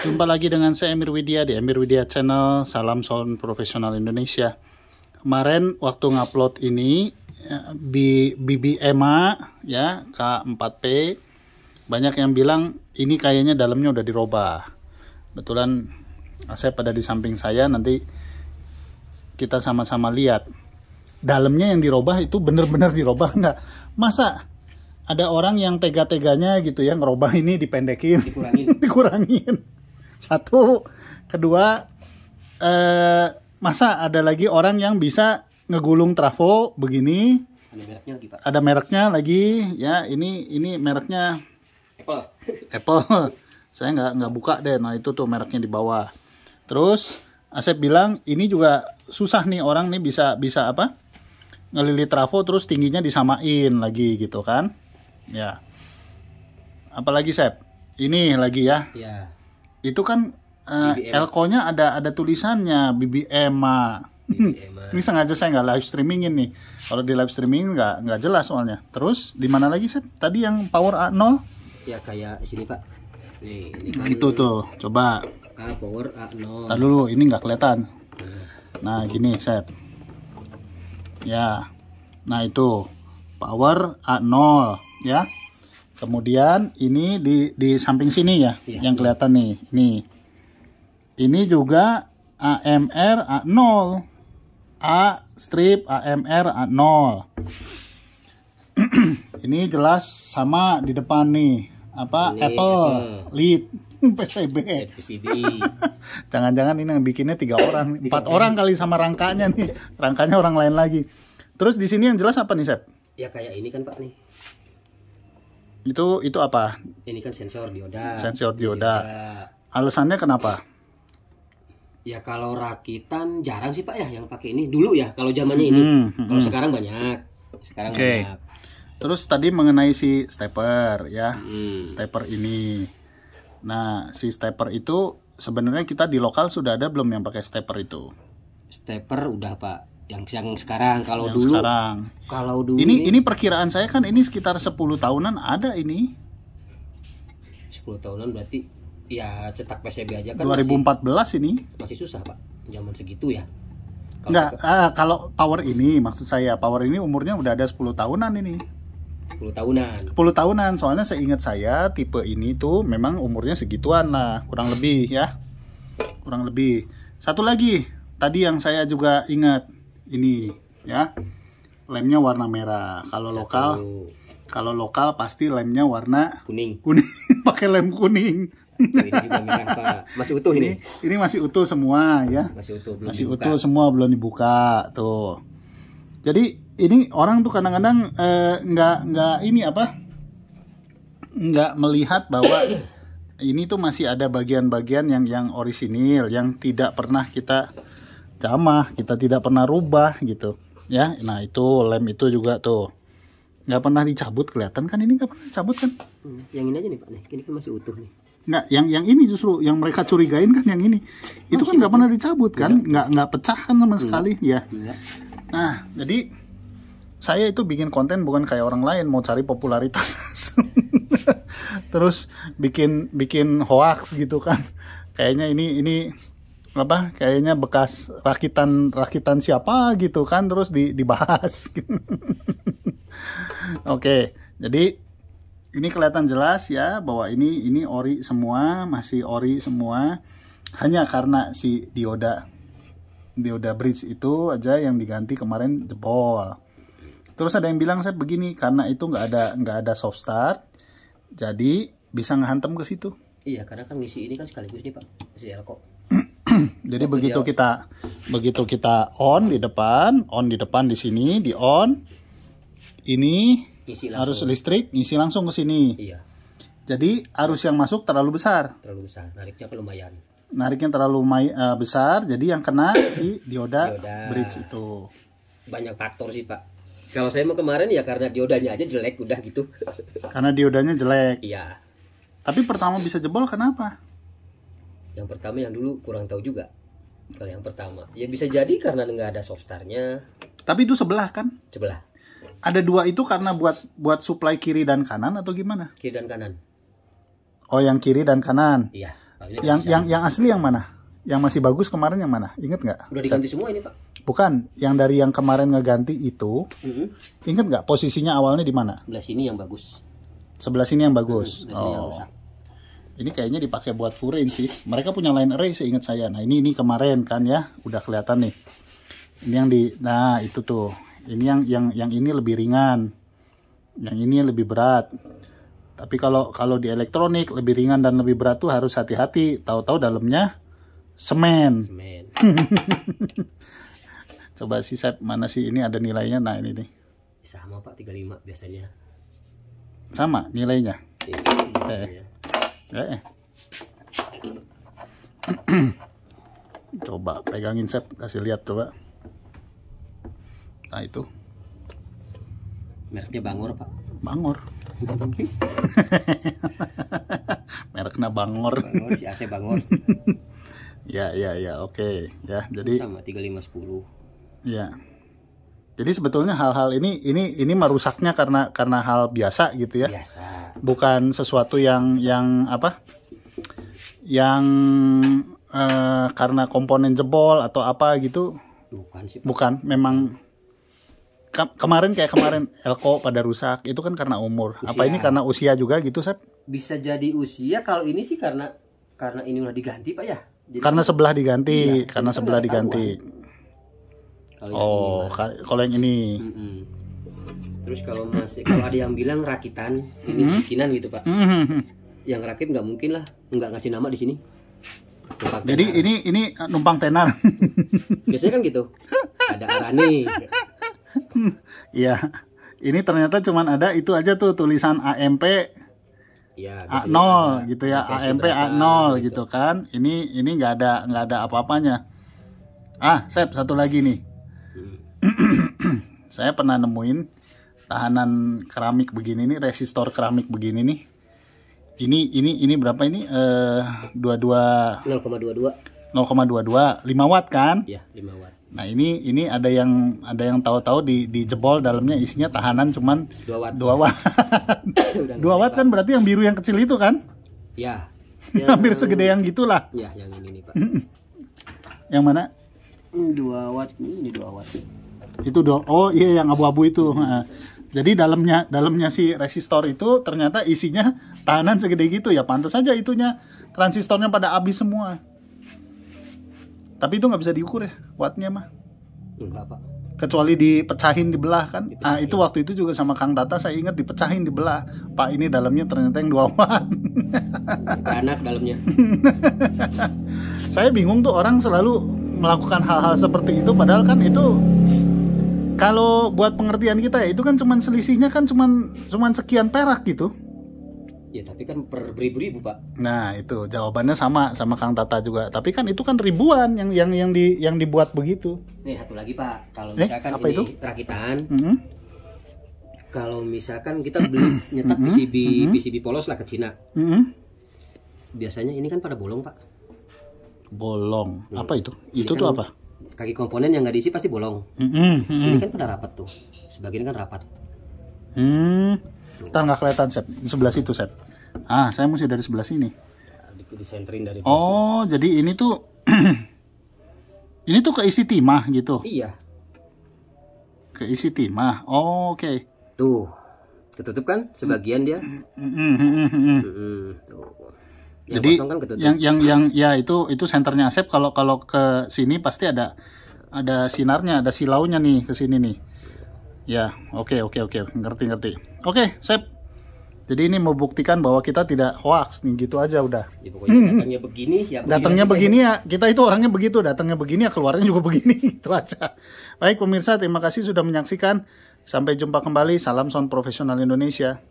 Jumpa lagi dengan saya Emir Widya di Emir Widya Channel, salam sound profesional Indonesia. Kemarin waktu ngupload ini ya, di Bibi Emma ya K4P banyak yang bilang ini kayaknya dalamnya udah dirobah. Betulan saya pada di samping saya nanti kita sama-sama lihat dalamnya yang dirobah itu bener-bener dirobah enggak masa ada orang yang tega-teganya gitu ya ngerobah ini dipendekin dikurangin dikurangin satu kedua eh, masa ada lagi orang yang bisa ngegulung trafo begini ada mereknya lagi pak ada mereknya lagi ya ini ini mereknya Apple Apple saya nggak nggak buka deh nah itu tuh mereknya di bawah terus Asep bilang ini juga susah nih orang nih bisa bisa apa ngelilit trafo terus tingginya disamain lagi gitu kan ya apalagi Sep ini lagi ya, ya itu kan uh, eh, elko-nya ada ada tulisannya BBM ini sengaja saya nggak live streamingin nih kalau di live streaming nggak nggak jelas soalnya terus di mana lagi sih tadi yang power A0 ya kayak sini pak nih ini kan itu tuh coba ah, A power A0 Tadi dulu ini nggak kelihatan nah, nah gini set ya nah itu power A0 ya Kemudian ini di di samping sini ya, ya. yang kelihatan nih. Ini. Ini juga AMR A0. A strip AMR A0. ini jelas sama di depan nih. Apa ini, Apple lead PCB. Jangan-jangan ini yang bikinnya tiga orang, empat orang kali sama rangkanya nih. Rangkanya orang lain lagi. Terus di sini yang jelas apa nih, Sep? Ya kayak ini kan, Pak nih itu itu apa? Ini kan sensor dioda. Sensor dioda. dioda. Alasannya kenapa? Ya kalau rakitan jarang sih Pak ya yang pakai ini dulu ya kalau zamannya ini. hmm, hmm kalau hmm. sekarang banyak. Sekarang okay. banyak. Terus tadi mengenai si stepper ya. Hmm. Stepper ini. Nah, si stepper itu sebenarnya kita di lokal sudah ada belum yang pakai stepper itu? Stepper udah Pak yang yang sekarang kalau yang dulu sekarang. kalau dulu ini ini perkiraan saya kan ini sekitar 10 tahunan ada ini 10 tahunan berarti ya cetak PCB aja kan 2014 masih, ini masih susah pak zaman segitu ya kalau Nggak, ke... uh, ah, kalau power ini maksud saya power ini umurnya udah ada 10 tahunan ini 10 tahunan 10 tahunan soalnya seingat saya tipe ini tuh memang umurnya segituan lah kurang lebih ya kurang lebih satu lagi tadi yang saya juga ingat ini ya lemnya warna merah kalau lokal kalau lokal pasti lemnya warna kuning kuning pakai lem kuning masih utuh ini, ini masih utuh semua ya masih utuh belum masih utuh semua belum dibuka tuh jadi ini orang tuh kadang-kadang eh, nggak eh, nggak ini apa nggak melihat bahwa ini tuh masih ada bagian-bagian yang yang orisinil yang tidak pernah kita sama kita tidak pernah rubah gitu ya nah itu lem itu juga tuh nggak pernah dicabut kelihatan kan ini nggak pernah dicabut kan hmm, yang ini aja nih pak nih ini kan masih utuh nih nggak yang yang ini justru yang mereka curigain kan yang ini masih itu kan nggak pernah dicabut kan enggak. Iya. nggak nggak pecah kan sama iya. sekali ya iya. nah jadi saya itu bikin konten bukan kayak orang lain mau cari popularitas terus bikin bikin hoax gitu kan kayaknya ini ini apa kayaknya bekas rakitan rakitan siapa gitu kan terus di, dibahas oke okay, jadi ini kelihatan jelas ya bahwa ini ini ori semua masih ori semua hanya karena si dioda dioda bridge itu aja yang diganti kemarin jebol terus ada yang bilang saya begini karena itu nggak ada nggak ada soft start jadi bisa ngehantem ke situ iya karena kan misi ini kan sekaligus nih pak si elko Jadi begitu kita begitu kita on di depan, on di depan di sini, di on ini harus listrik ngisi langsung ke sini. Iya. Jadi arus yang masuk terlalu besar. Terlalu besar. Nariknya lumayan. Nariknya terlalu uh, besar, jadi yang kena si dioda, dioda bridge itu. Banyak faktor sih pak. Kalau saya mau kemarin ya karena diodanya aja jelek udah gitu. Karena diodanya jelek. Iya. Tapi pertama bisa jebol kenapa? yang pertama yang dulu kurang tahu juga kalau yang pertama ya bisa jadi karena nggak ada softstarnya tapi itu sebelah kan sebelah ada dua itu karena buat buat supply kiri dan kanan atau gimana kiri dan kanan oh yang kiri dan kanan iya nah, yang yang yang asli yang mana yang masih bagus kemarin yang mana inget nggak udah diganti semua ini pak bukan yang dari yang kemarin ngeganti itu mm -hmm. inget nggak posisinya awalnya di mana sebelah sini yang bagus sebelah sini yang bagus mm -hmm. oh yang ini kayaknya dipakai buat furin sih mereka punya line array seingat saya nah ini ini kemarin kan ya udah kelihatan nih ini yang di nah itu tuh ini yang yang yang ini lebih ringan yang ini lebih berat tapi kalau kalau di elektronik lebih ringan dan lebih berat tuh harus hati-hati tahu-tahu dalamnya semen, semen. coba sih Sep, mana sih ini ada nilainya nah ini nih sama pak 35 biasanya sama nilainya, nilainya. Iya, eh. Iya eh coba pegangin set kasih lihat coba nah itu mereknya bangor pak bangor mereknya bangor si AC bangor ya ya ya oke ya jadi sama tiga lima sepuluh ya jadi sebetulnya hal-hal ini ini ini merusaknya karena karena hal biasa gitu ya. Biasa. Bukan sesuatu yang yang apa? Yang eh, karena komponen jebol atau apa gitu. Bukan sih. Bukan, memang ke kemarin kayak kemarin Elko pada rusak itu kan karena umur. Usia. Apa ini karena usia juga gitu, Sep? Bisa jadi usia kalau ini sih karena karena ini udah diganti, Pak ya. Jadi karena sebelah diganti, iya, karena sebelah diganti. Tahu, oh kalau yang ini mm -mm. terus kalau masih kalau ada yang bilang rakitan ini mm -hmm. bikinan gitu pak mm -hmm. yang rakit nggak mungkin lah nggak ngasih nama di sini jadi ini ini numpang tenar biasanya kan gitu ada arani iya ini ternyata cuman ada itu aja tuh tulisan AMP ya, A0 ya, gitu ya AMP A0 gitu. gitu kan ini ini nggak ada nggak ada apa-apanya ah Sep satu lagi nih saya pernah nemuin tahanan keramik begini nih resistor keramik begini nih ini ini ini berapa ini eh dua 22 0,22 0,22 5 watt kan ya 5 watt nah ini ini ada yang ada yang tahu-tahu di di jebol dalamnya isinya tahanan cuman 2 watt 2 watt 2 watt kan berarti yang biru yang kecil itu kan ya hampir segede yang gitulah ya yang ini nih pak yang mana 2 hmm, watt ini 2 watt itu do oh iya yang abu-abu itu nah, jadi dalamnya dalamnya si resistor itu ternyata isinya tahanan segede gitu ya pantas saja itunya transistornya pada habis semua tapi itu nggak bisa diukur ya wattnya mah enggak pak kecuali dipecahin dibelah kan ah, itu iya. waktu itu juga sama Kang data saya ingat dipecahin dibelah Pak ini dalamnya ternyata yang dua watt anak dalamnya saya bingung tuh orang selalu melakukan hal-hal seperti itu padahal kan itu kalau buat pengertian kita ya itu kan cuman selisihnya kan cuman cuman sekian perak gitu ya tapi kan per beribu-ribu pak nah itu jawabannya sama sama Kang Tata juga tapi kan itu kan ribuan yang yang yang di yang dibuat begitu nih satu lagi pak kalau eh, misalkan eh, apa ini itu? rakitan mm -hmm. kalau misalkan kita beli nyetak mm -hmm. PCB mm -hmm. PCB polos lah ke Cina mm -hmm. biasanya ini kan pada bolong pak bolong hmm. apa itu itu ini kan tuh apa kaki komponen yang nggak diisi pasti bolong. Mm -hmm. Ini kan pada rapat tuh. Sebagian kan rapat. Hmm. Ntar nggak kelihatan, set, sebelah situ, set. Ah, saya mesti dari sebelah sini. dari Oh, jadi ini tuh ini tuh keisi timah gitu. Iya. Keisi timah. Oh, oke. Okay. Tuh. Ketutup kan sebagian dia. Mm -hmm. Mm -hmm. Tuh yang jadi kan ketutup. yang yang yang ya itu itu senternya Asep kalau kalau ke sini pasti ada ada sinarnya ada silaunya nih ke sini nih ya oke okay, oke okay, oke okay. ngerti ngerti oke Sep jadi ini membuktikan bahwa kita tidak hoax nih gitu aja udah. Ya, pokoknya hmm. hmm. datangnya begini ya. Datangnya begini ya. Kita itu orangnya begitu, datangnya begini ya, keluarnya juga begini itu aja. Baik pemirsa, terima kasih sudah menyaksikan. Sampai jumpa kembali. Salam sound profesional Indonesia.